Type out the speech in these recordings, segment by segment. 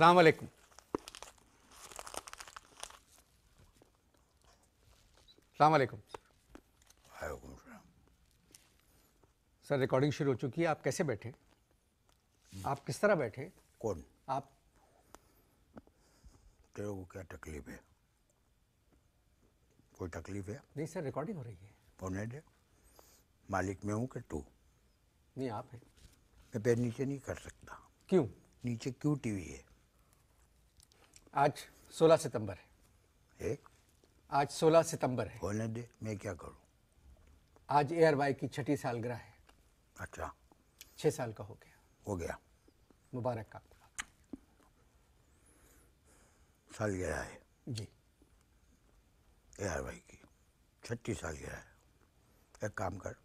अलैक्म अलैक्म sir recording शुरू हो चुकी है आप कैसे बैठे हम्म। आप किस तरह बैठे कौन आप तेरे को क्या तकलीफ है कोई तकलीफ है नहीं सर रिकॉर्डिंग हो रही है होने दे मालिक में हूँ कि तू नहीं आप है मैं पैर नीचे नहीं कर सकता क्यों नीचे क्यों टीवी है आज 16 सितंबर है ए? आज 16 सितंबर है होने दे मैं क्या करूं आज एयर वाई की छठी सालगिरह है अच्छा छह साल का हो गया हो गया मुबारक साल गया है जी एयर वाई की छठी साल गया है एक काम कर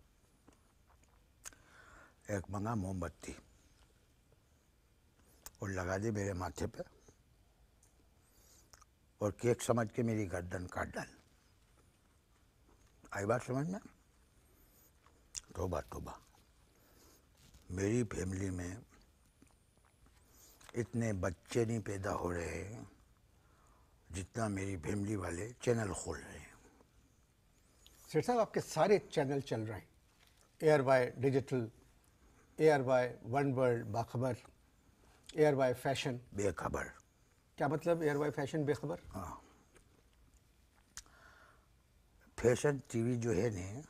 एक मंगा मोमबत्ती और लगा दे मेरे माथे पे और केक समझ के मेरी गर्दन काट डाल आई बात समझ में तोबा तोबा मेरी फैमिली में इतने बच्चे नहीं पैदा हो रहे हैं जितना मेरी फैमिली वाले चैनल खोल रहे हैं सेठ साहब आपके सारे चैनल चल रहे हैं R Y digital R Y one world बाखबर एयर बाय फैशन बेखबर क्या मतलब एयर वाई फैशन बेखबर हाँ फैशन टीवी जो है ना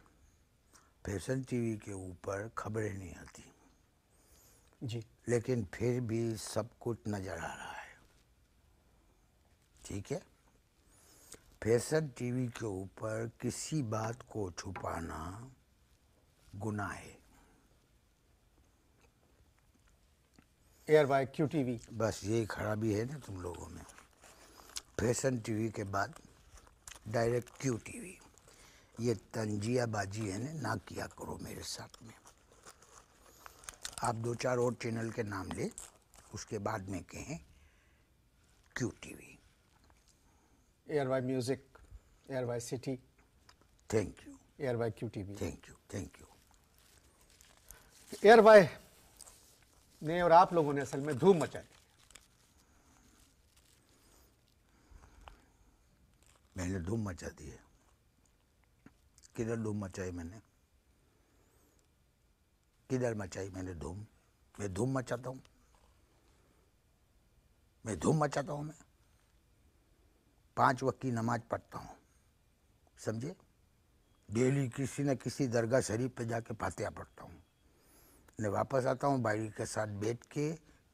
फैशन टीवी के ऊपर खबरें नहीं आती जी लेकिन फिर भी सब कुछ नज़र आ रहा है ठीक है फैशन टीवी के ऊपर किसी बात को छुपाना गुनाह है R Y Q T V बस यही खराबी है ना तुम लोगों में फैशन टी वी के बाद डायरेक्ट क्यू टी वी ये तंजियाबाजी है ना ना किया करो मेरे साथ में आप दो चार और चैनल के नाम ले उसके बाद में कहें Q T V R Y music R Y city thank you R Y Q T V thank you thank you R Y ने और आप लोगों ने असल में धूम मचा दी मैंने धूम मचा दी है किधर धूम मचाई मैंने किधर मचाई मैंने धूम मैं धूम मचाता हूँ मैं धूम मचाता हूँ मैं पांच वक्त की नमाज पढ़ता हूँ समझे डेली किसी न किसी दरगाह शरीफ पे जाके फातिया पढ़ता हूँ मैं वापस आता हूँ बाड़ी के साथ बैठ के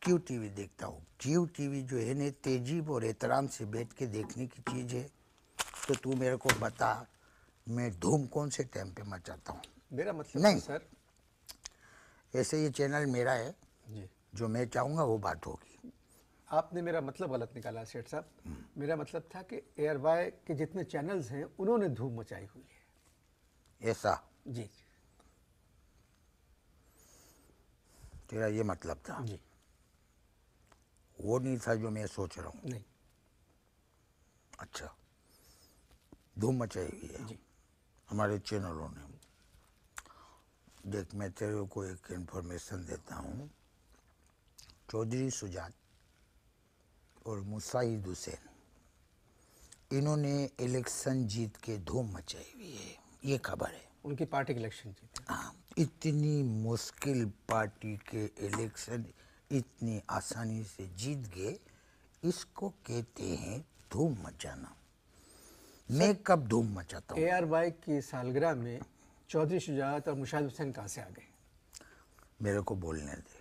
क्यू टीवी देखता हूँ क्यू टीवी जो है ना तेजीब और एहतराम से बैठ के देखने की चीज़ है तो तू मेरे को बता मैं धूम कौन से टाइम पे मचाता हूँ मेरा मतलब नहीं सर ऐसे ये चैनल मेरा है जी जो मैं चाहूँगा वो बात होगी आपने मेरा मतलब गलत निकाला सेठ साहब मेरा मतलब था कि एयरवाई के जितने चैनल्स हैं उन्होंने धूम मचाई हुई है ऐसा जी तेरा ये मतलब था जी वो नहीं था जो मैं सोच रहा हूँ नहीं अच्छा धूम मचाई हुई है हमारे चैनलों ने देख मैं तेरे को एक इन्फॉर्मेशन देता हूँ चौधरी सुजात और मुसाहिद हुसैन इन्होंने इलेक्शन जीत के धूम मचाई हुई है ये खबर है उनकी पार्टी इलेक्शन जीत हाँ इतनी मुश्किल पार्टी के इलेक्शन इतनी आसानी से जीत गए इसको कहते हैं धूम मचाना मैं कब धूम मचाता हूँ ए आर वाई की सालगिरह में चौधरी शुजात और मुशाद हुसैन कहाँ से आ गए मेरे को बोलने दे